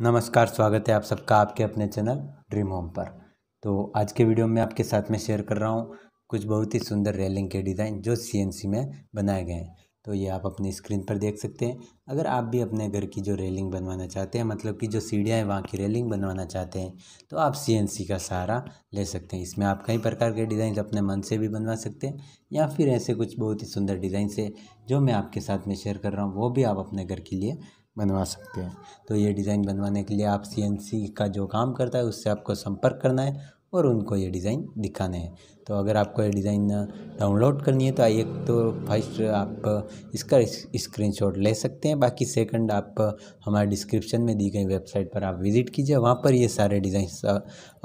नमस्कार स्वागत है आप सबका आपके अपने चैनल ड्रीम होम पर तो आज के वीडियो में आपके साथ में शेयर कर रहा हूँ कुछ बहुत ही सुंदर रेलिंग के डिज़ाइन जो सीएनसी में बनाए गए हैं तो ये आप अपनी स्क्रीन पर देख सकते हैं अगर आप भी अपने घर की जो रेलिंग बनवाना चाहते हैं मतलब कि जो सीढ़ियाँ हैं वहाँ की रेलिंग बनवाना चाहते हैं तो आप सी का सहारा ले सकते हैं इसमें आप कई प्रकार के डिज़ाइन अपने मन से भी बनवा सकते हैं या फिर ऐसे कुछ बहुत ही सुंदर डिज़ाइन से जो मैं आपके साथ में शेयर कर रहा हूँ वो भी आप अपने घर के लिए बनवा सकते हैं तो ये डिज़ाइन बनवाने के लिए आप सी का जो काम करता है उससे आपको संपर्क करना है और उनको ये डिज़ाइन दिखाने हैं तो अगर आपको ये डिज़ाइन डाउनलोड करनी है तो एक तो फर्स्ट आप इसका स्क्रीनशॉट ले सकते हैं बाकी सेकंड आप हमारे डिस्क्रिप्शन में दी गई वेबसाइट पर आप विज़िट कीजिए वहाँ पर ये सारे डिज़ाइन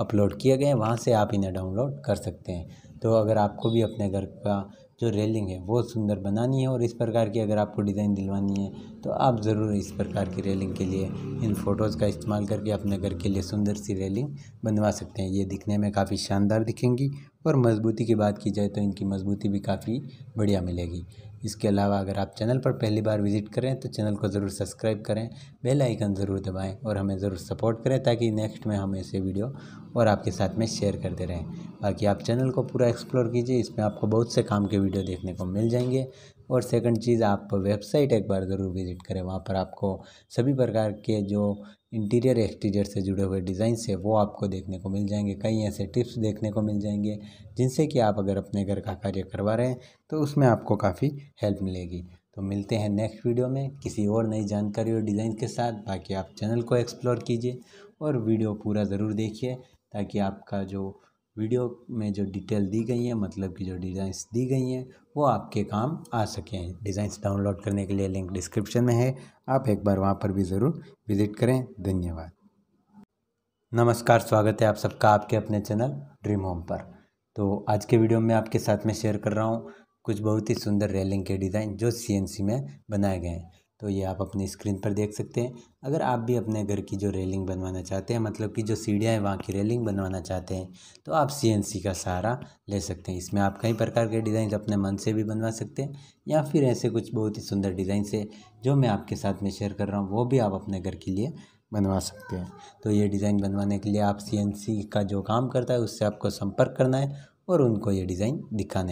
अपलोड किए गए हैं वहाँ से आप इन्हें डाउनलोड कर सकते हैं तो अगर आपको भी अपने घर का जो रेलिंग है वो सुंदर बनानी है और इस प्रकार की अगर आपको डिज़ाइन दिलवानी है तो आप ज़रूर इस प्रकार की रेलिंग के लिए इन फ़ोटोज़ का इस्तेमाल करके अपने घर के लिए सुंदर सी रेलिंग बनवा सकते हैं ये दिखने में काफ़ी शानदार दिखेंगी और मज़बूती की बात की जाए तो इनकी मज़बूती भी काफ़ी बढ़िया मिलेगी इसके अलावा अगर आप चैनल पर पहली बार विज़िट करें तो चैनल को ज़रूर सब्सक्राइब करें बेल आइकन ज़रूर दबाएं और हमें ज़रूर सपोर्ट करें ताकि नेक्स्ट में हम ऐसे वीडियो और आपके साथ में शेयर करते रहें बाकी आप चैनल को पूरा एक्सप्लोर कीजिए इसमें आपको बहुत से काम के वीडियो देखने को मिल जाएंगे और सेकंड चीज़ आप वेबसाइट एक बार ज़रूर विज़िट करें वहाँ पर आपको सभी प्रकार के जो इंटीरियर एक्सटीरियर से जुड़े हुए डिज़ाइंस है वो आपको देखने को मिल जाएंगे कई ऐसे टिप्स देखने को मिल जाएंगे जिनसे कि आप अगर अपने घर का कार्य करवा रहे हैं तो उसमें आपको काफ़ी हेल्प मिलेगी तो मिलते हैं नेक्स्ट वीडियो में किसी और नई जानकारी और डिज़ाइन के साथ बाकी आप चैनल को एक्सप्लोर कीजिए और वीडियो पूरा ज़रूर देखिए ताकि आपका जो वीडियो में जो डिटेल दी गई है मतलब कि जो डिज़ाइंस दी गई हैं वो आपके काम आ सकें डिज़ाइंस डाउनलोड करने के लिए लिंक डिस्क्रिप्शन में है आप एक बार वहाँ पर भी ज़रूर विज़िट करें धन्यवाद नमस्कार स्वागत है आप सबका आपके अपने चैनल ड्रीम होम पर तो आज के वीडियो में आपके साथ में शेयर कर रहा हूँ कुछ बहुत ही सुंदर रेलिंग के डिज़ाइन जो सी में बनाए गए हैं तो ये आप अपनी स्क्रीन पर देख सकते हैं अगर आप भी अपने घर की जो रेलिंग बनवाना चाहते हैं मतलब कि जो सीढ़ियाँ हैं वहाँ की रेलिंग बनवाना चाहते हैं तो आप सी का सहारा ले सकते हैं इसमें आप कई प्रकार के डिज़ाइन अपने मन से भी बनवा सकते हैं या फिर ऐसे कुछ बहुत ही सुंदर डिज़ाइन से जो मैं आपके साथ में शेयर कर रहा हूँ वो भी आप अपने घर के लिए बनवा सकते हैं तो ये डिज़ाइन बनवाने के लिए आप सी का जो काम करता है उससे आपको संपर्क करना है और उनको ये डिज़ाइन दिखाना